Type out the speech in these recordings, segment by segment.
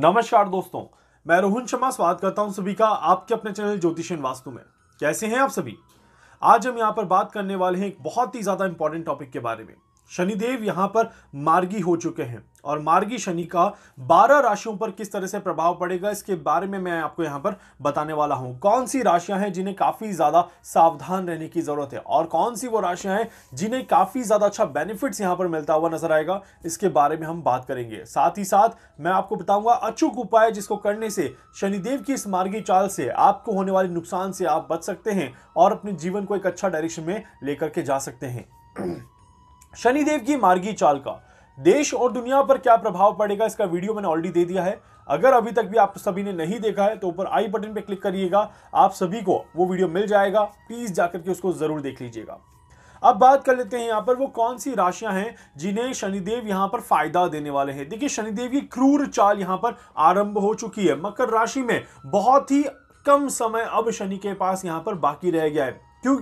नमस्कार दोस्तों मैं रोहन शर्मा स्वागत करता हूं सभी का आपके अपने चैनल ज्योतिषन वास्तु में कैसे हैं आप सभी आज हम यहां पर बात करने वाले हैं एक बहुत ही ज़्यादा इंपॉर्टेंट टॉपिक के बारे में शनिदेव यहाँ पर मार्गी हो चुके हैं और मार्गी शनि का 12 राशियों पर किस तरह से प्रभाव पड़ेगा इसके बारे में मैं आपको यहाँ पर बताने वाला हूं कौन सी राशियाँ हैं जिन्हें काफ़ी ज़्यादा सावधान रहने की ज़रूरत है और कौन सी वो राशियाँ हैं जिन्हें काफ़ी ज़्यादा अच्छा बेनिफिट्स यहाँ पर मिलता हुआ नजर आएगा इसके बारे में हम बात करेंगे साथ ही साथ मैं आपको बताऊंगा अचूक उपाय जिसको करने से शनिदेव की इस मार्गी चाल से आपको होने वाले नुकसान से आप बच सकते हैं और अपने जीवन को एक अच्छा डायरेक्शन में लेकर के जा सकते हैं शनिदेव की मार्गी चाल का देश और दुनिया पर क्या प्रभाव पड़ेगा इसका वीडियो मैंने ऑलरेडी दे दिया है अगर अभी तक भी आप सभी ने नहीं देखा है तो ऊपर आई बटन पर क्लिक करिएगा आप सभी को वो वीडियो मिल जाएगा प्लीज जाकर के उसको जरूर देख लीजिएगा अब बात कर लेते हैं यहाँ पर वो कौन सी राशियां हैं जिन्हें शनिदेव यहाँ पर फायदा देने वाले हैं देखिए शनिदेव की क्रूर चाल यहाँ पर आरंभ हो चुकी है मकर राशि में बहुत ही कम समय अब शनि के पास यहाँ पर बाकी रह गया है क्यों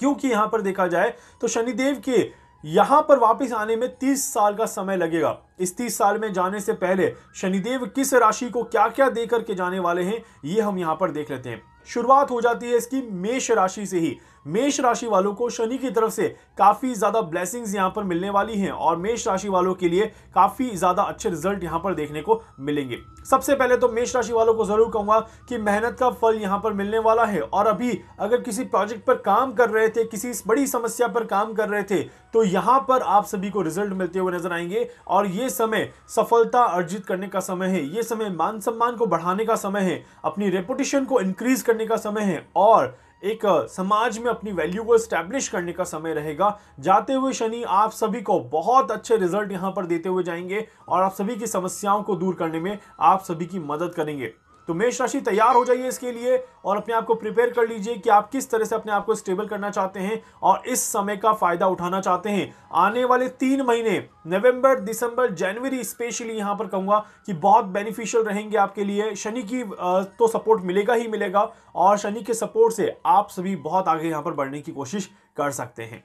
क्योंकि यहाँ पर देखा जाए तो शनिदेव के यहां पर वापस आने में 30 साल का समय लगेगा इस 30 साल में जाने से पहले शनिदेव किस राशि को क्या क्या दे करके जाने वाले हैं ये हम यहां पर देख लेते हैं शुरुआत हो जाती है इसकी मेष राशि से ही मेष राशि वालों को शनि की तरफ से काफ़ी ज़्यादा ब्लेसिंग्स यहाँ पर मिलने वाली हैं और मेष राशि वालों के लिए काफ़ी ज़्यादा अच्छे रिजल्ट यहाँ पर देखने को मिलेंगे सबसे पहले तो मेष राशि वालों को ज़रूर कहूंगा कि मेहनत का फल यहाँ पर मिलने वाला है और अभी अगर किसी प्रोजेक्ट पर काम कर रहे थे किसी बड़ी समस्या पर काम कर रहे थे तो यहाँ पर आप सभी को रिजल्ट मिलते हुए नजर आएंगे और ये समय सफलता अर्जित करने का समय है ये समय मान सम्मान को बढ़ाने का समय है अपनी रेपुटेशन को इंक्रीज करने का समय है और एक समाज में अपनी वैल्यू को स्टैब्लिश करने का समय रहेगा जाते हुए शनि आप सभी को बहुत अच्छे रिजल्ट यहाँ पर देते हुए जाएंगे और आप सभी की समस्याओं को दूर करने में आप सभी की मदद करेंगे तो मेष राशि तैयार हो जाइए इसके लिए और अपने आप को प्रिपेयर कर लीजिए कि आप किस तरह से अपने आप को स्टेबल करना चाहते हैं और इस समय का फायदा उठाना चाहते हैं आने वाले तीन महीने नवंबर दिसंबर जनवरी स्पेशली यहां पर कहूंगा कि बहुत बेनिफिशियल रहेंगे आपके लिए शनि की तो सपोर्ट मिलेगा ही मिलेगा और शनि के सपोर्ट से आप सभी बहुत आगे यहाँ पर बढ़ने की कोशिश कर सकते हैं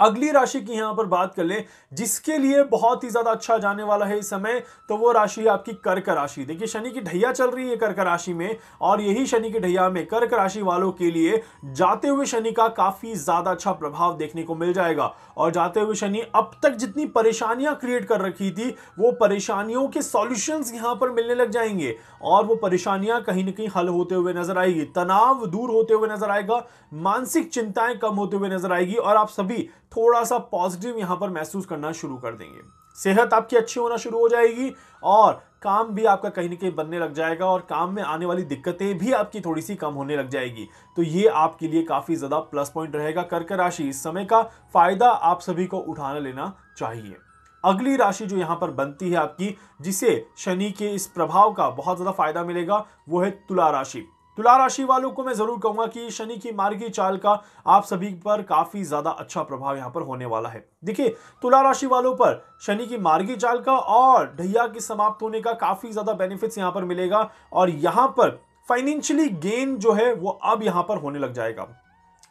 अगली राशि की यहां पर बात कर लें जिसके लिए बहुत ही ज्यादा अच्छा जाने वाला है इस समय तो वो राशि आपकी कर्क राशि देखिए शनि की ढैया चल रही है कर्क राशि में और यही शनि की ढैया में कर्क राशि वालों के लिए जाते हुए शनि का काफी ज्यादा अच्छा प्रभाव देखने को मिल जाएगा और जाते हुए शनि अब तक जितनी परेशानियां क्रिएट कर रखी थी वो परेशानियों के सॉल्यूशन यहां पर मिलने लग जाएंगे और वो परेशानियां कहीं ना कहीं हल होते हुए नजर आएगी तनाव दूर होते हुए नजर आएगा मानसिक चिंताएं कम होते हुए नजर आएगी और आप सभी थोड़ा सा पॉजिटिव यहाँ पर महसूस करना शुरू कर देंगे सेहत आपकी अच्छी होना शुरू हो जाएगी और काम भी आपका कहीं ना कहीं बनने लग जाएगा और काम में आने वाली दिक्कतें भी आपकी थोड़ी सी कम होने लग जाएगी तो ये आपके लिए काफ़ी ज़्यादा प्लस पॉइंट रहेगा कर्क राशि इस समय का फ़ायदा आप सभी को उठाना लेना चाहिए अगली राशि जो यहाँ पर बनती है आपकी जिसे शनि के इस प्रभाव का बहुत ज़्यादा फायदा मिलेगा वो है तुला राशि तुला राशि वालों को मैं जरूर कहूंगा कि शनि की मार्गी चाल का आप सभी पर काफी ज्यादा अच्छा प्रभाव यहाँ पर होने वाला है देखिए तुला राशि वालों पर शनि की मार्गी चाल का और ढैया की समाप्त होने का काफी ज्यादा बेनिफिट्स यहाँ पर मिलेगा और यहाँ पर फाइनेंशियली गेन जो है वो अब यहाँ पर होने लग जाएगा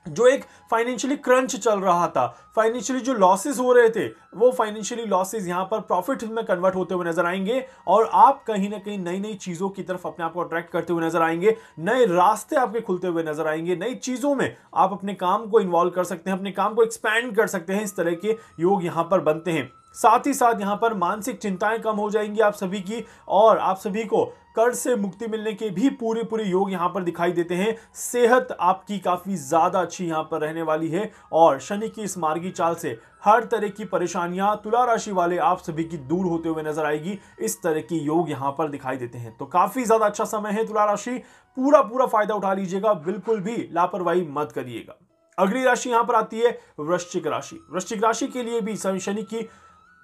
जो एक फाइनेंशियली क्रंच चल रहा था फाइनेंशियली जो लॉसेस हो रहे थे वो फाइनेंशियली लॉसेस यहाँ पर प्रॉफिट में कन्वर्ट होते हुए नजर आएंगे और आप कहीं ना कहीं नई नई चीज़ों की तरफ अपने आप को अट्रैक्ट करते हुए नजर आएंगे नए रास्ते आपके खुलते हुए नजर आएंगे नई चीज़ों में आप अपने काम को इन्वॉल्व कर सकते हैं अपने काम को एक्सपैंड कर सकते हैं इस तरह के योग यहाँ पर बनते हैं साथ ही साथ यहाँ पर मानसिक चिंताएं कम हो जाएंगी आप सभी की और आप सभी को कर्ज से मुक्ति मिलने के भी पूरे पूरे योग यहाँ पर दिखाई देते हैं सेहत आपकी काफ़ी ज़्यादा अच्छी यहाँ पर रहने वाली है और शनि की इस मार्गी चाल से हर तरह की परेशानियां तुला राशि वाले आप सभी की दूर होते हुए नजर आएगी इस तरह के योग यहाँ पर दिखाई देते हैं तो काफ़ी ज़्यादा अच्छा समय है तुला राशि पूरा पूरा फायदा उठा लीजिएगा बिल्कुल भी लापरवाही मत करिएगा अगली राशि यहाँ पर आती है वृश्चिक राशि वृश्चिक राशि के लिए भी शनि की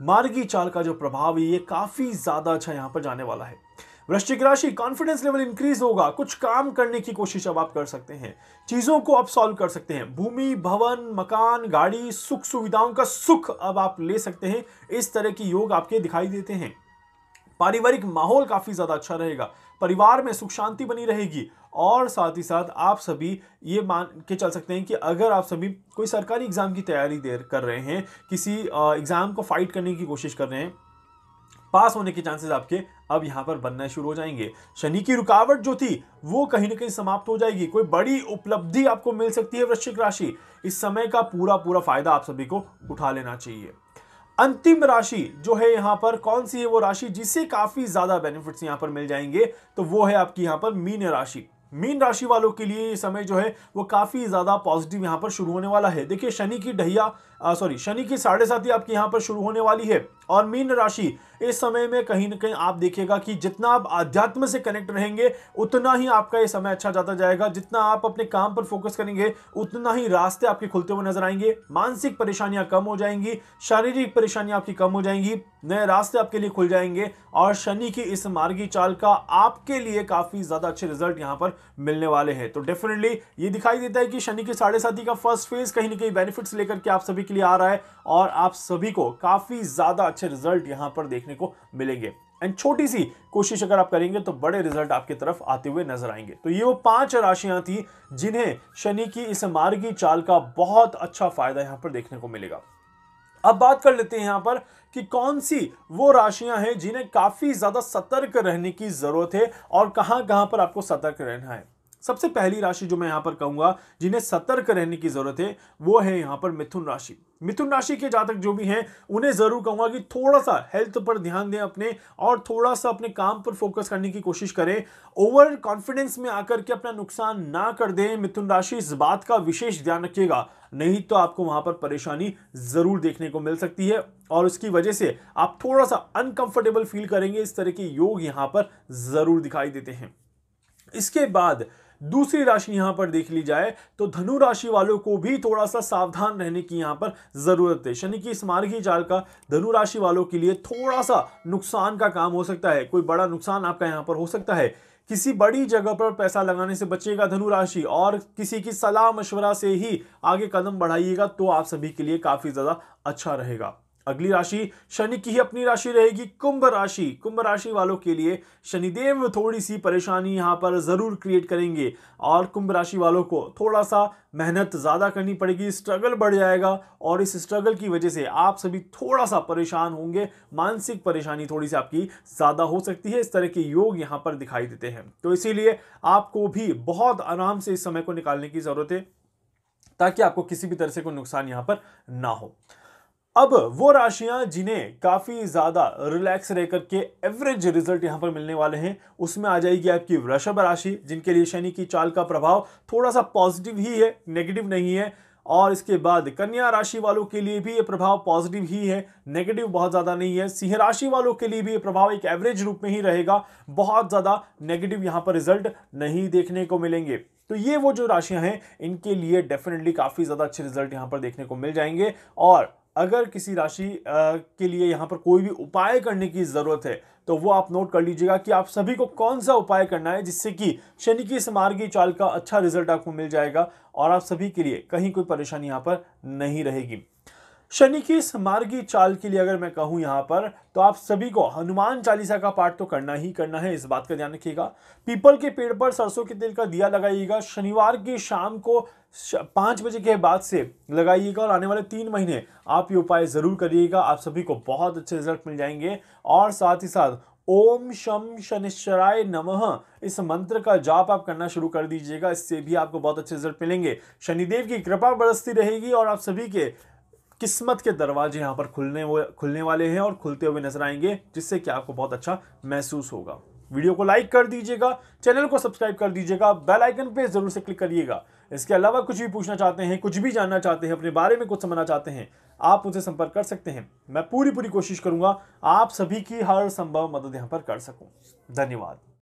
मार्गी चाल का जो प्रभाव है ये काफ़ी ज़्यादा अच्छा यहाँ पर जाने वाला है वृश्चिक राशि कॉन्फिडेंस लेवल इंक्रीज होगा कुछ काम करने की कोशिश अब आप कर सकते हैं चीज़ों को आप सॉल्व कर सकते हैं भूमि भवन मकान गाड़ी सुख सुविधाओं का सुख अब आप ले सकते हैं इस तरह के योग आपके दिखाई देते हैं पारिवारिक माहौल काफ़ी ज़्यादा अच्छा रहेगा परिवार में सुख शांति बनी रहेगी और साथ ही साथ आप सभी ये मान के चल सकते हैं कि अगर आप सभी कोई सरकारी एग्ज़ाम की तैयारी दे कर रहे हैं किसी एग्ज़ाम को फाइट करने की कोशिश कर रहे हैं पास होने के चांसेस आपके अब यहाँ पर बनना शुरू हो जाएंगे शनि की रुकावट जो थी वो कहीं ना कहीं समाप्त हो जाएगी कोई बड़ी उपलब्धि आपको मिल सकती है वृश्चिक राशि इस समय का पूरा पूरा फायदा आप सभी को उठा लेना चाहिए अंतिम राशि जो है यहां पर कौन सी है वो राशि जिससे काफ़ी ज़्यादा बेनिफिट्स यहां पर मिल जाएंगे तो वो है आपकी यहां पर मीन राशि मीन राशि वालों के लिए ये समय जो है वो काफ़ी ज़्यादा पॉजिटिव यहाँ पर शुरू होने वाला है देखिए शनि की ढैया सॉरी शनि की साढ़े ही आपकी यहाँ पर शुरू होने वाली है और मीन राशि इस समय में कहीं ना कहीं आप देखिएगा कि जितना आप आध्यात्म से कनेक्ट रहेंगे उतना ही आपका ये समय अच्छा जाता जाएगा जितना आप अपने काम पर फोकस करेंगे उतना ही रास्ते आपके खुलते हुए नजर आएंगे मानसिक परेशानियां कम हो जाएंगी शारीरिक परेशानियां आपकी कम हो जाएंगी नए रास्ते आपके लिए खुल जाएंगे और शनि की इस मार्गी चाल का आपके लिए काफ़ी ज़्यादा अच्छे रिजल्ट यहाँ पर मिलने वाले हैं तो डेफिनेटली ये दिखाई देता है कि शनि के साढ़े साथी का फर्स्ट फेज कहीं ना कहीं बेनिफिट्स लेकर के आप सभी के लिए आ रहा है और आप सभी को काफ़ी ज़्यादा अच्छे रिजल्ट यहाँ पर देखने को मिलेंगे एंड छोटी सी कोशिश अगर आप करेंगे तो बड़े रिजल्ट आपकी तरफ आते हुए नजर आएंगे तो ये वो पांच राशियां थी जिन्हें शनि की इस मार्गी चाल का बहुत अच्छा फायदा यहाँ पर देखने को मिलेगा अब बात कर लेते हैं यहां पर कि कौन सी वो राशियां हैं जिन्हें काफ़ी ज़्यादा सतर्क रहने की ज़रूरत है और कहां कहां पर आपको सतर्क रहना है सबसे पहली राशि जो मैं यहाँ पर कहूँगा जिन्हें सतर्क रहने की ज़रूरत है वो है यहाँ पर मिथुन राशि मिथुन राशि के जातक जो भी हैं उन्हें ज़रूर कहूंगा कि थोड़ा सा हेल्थ पर ध्यान दें अपने और थोड़ा सा अपने काम पर फोकस करने की कोशिश करें ओवर कॉन्फिडेंस में आकर के अपना नुकसान ना कर दें मिथुन राशि इस बात का विशेष ध्यान रखिएगा नहीं तो आपको वहां पर परेशानी जरूर देखने को मिल सकती है और उसकी वजह से आप थोड़ा सा अनकंफर्टेबल फील करेंगे इस तरह के योग यहां पर जरूर दिखाई देते हैं इसके बाद दूसरी राशि यहां पर देख ली जाए तो धनु राशि वालों को भी थोड़ा सा सावधान रहने की यहां पर ज़रूरत है शनि की इस मार्गी चाल का धनु राशि वालों के लिए थोड़ा सा नुकसान का काम हो सकता है कोई बड़ा नुकसान आपका यहां पर हो सकता है किसी बड़ी जगह पर पैसा लगाने से बचिएगा धनु राशि और किसी की सलाह मशवरा से ही आगे कदम बढ़ाइएगा तो आप सभी के लिए काफ़ी ज़्यादा अच्छा रहेगा अगली राशि शनि की ही अपनी राशि रहेगी कुंभ राशि कुंभ राशि वालों के लिए शनिदेव थोड़ी सी परेशानी यहाँ पर ज़रूर क्रिएट करेंगे और कुंभ राशि वालों को थोड़ा सा मेहनत ज़्यादा करनी पड़ेगी स्ट्रगल बढ़ जाएगा और इस स्ट्रगल की वजह से आप सभी थोड़ा सा परेशान होंगे मानसिक परेशानी थोड़ी सी आपकी ज़्यादा हो सकती है इस तरह के योग यहाँ पर दिखाई देते हैं तो इसीलिए आपको भी बहुत आराम से इस समय को निकालने की ज़रूरत है ताकि आपको किसी भी तरह से कोई नुकसान यहाँ पर ना हो अब वो राशियां जिन्हें काफ़ी ज़्यादा रिलैक्स रह करके एवरेज रिजल्ट यहां पर मिलने वाले हैं उसमें आ जाएगी आपकी वृषभ राशि जिनके लिए शनि की चाल का प्रभाव थोड़ा सा पॉजिटिव ही है नेगेटिव नहीं है और इसके बाद कन्या राशि वालों के लिए भी ये प्रभाव पॉजिटिव ही है नेगेटिव बहुत ज़्यादा नहीं है सिंह राशि वालों के लिए भी ये प्रभाव एक एवरेज रूप में ही रहेगा बहुत ज़्यादा नेगेटिव यहाँ पर रिजल्ट नहीं देखने को मिलेंगे तो ये वो जो राशियां हैं इनके लिए डेफिनेटली काफ़ी ज़्यादा अच्छे रिजल्ट यहाँ पर देखने को मिल जाएंगे और अगर किसी राशि के लिए यहाँ पर कोई भी उपाय करने की ज़रूरत है तो वो आप नोट कर लीजिएगा कि आप सभी को कौन सा उपाय करना है जिससे कि शनि की इस मार्गी चाल का अच्छा रिजल्ट आपको मिल जाएगा और आप सभी के लिए कहीं कोई परेशानी यहाँ पर नहीं रहेगी शनि की इस मार्गी चाल के लिए अगर मैं कहूं यहाँ पर तो आप सभी को हनुमान चालीसा का पाठ तो करना ही करना है इस बात का ध्यान रखिएगा पीपल के पेड़ पर सरसों के तेल का दिया लगाइएगा शनिवार की शाम को पाँच बजे के बाद से लगाइएगा और आने वाले तीन महीने आप ये उपाय ज़रूर करिएगा आप सभी को बहुत अच्छे रिजल्ट मिल जाएंगे और साथ ही साथ ओम शम शनिश्चराय नमः इस मंत्र का जाप आप करना शुरू कर दीजिएगा इससे भी आपको बहुत अच्छे रिजल्ट मिलेंगे शनिदेव की कृपा बरसती रहेगी और आप सभी के किस्मत के दरवाजे यहाँ पर खुलने खुलने वाले हैं और खुलते हुए नजर आएंगे जिससे कि आपको बहुत अच्छा महसूस होगा वीडियो को लाइक कर दीजिएगा चैनल को सब्सक्राइब कर दीजिएगा बेल आइकन पे जरूर से क्लिक करिएगा इसके अलावा कुछ भी पूछना चाहते हैं कुछ भी जानना चाहते हैं अपने बारे में कुछ समझना चाहते हैं आप उनसे संपर्क कर सकते हैं मैं पूरी पूरी कोशिश करूंगा आप सभी की हर संभव मदद यहाँ पर कर सकूँ धन्यवाद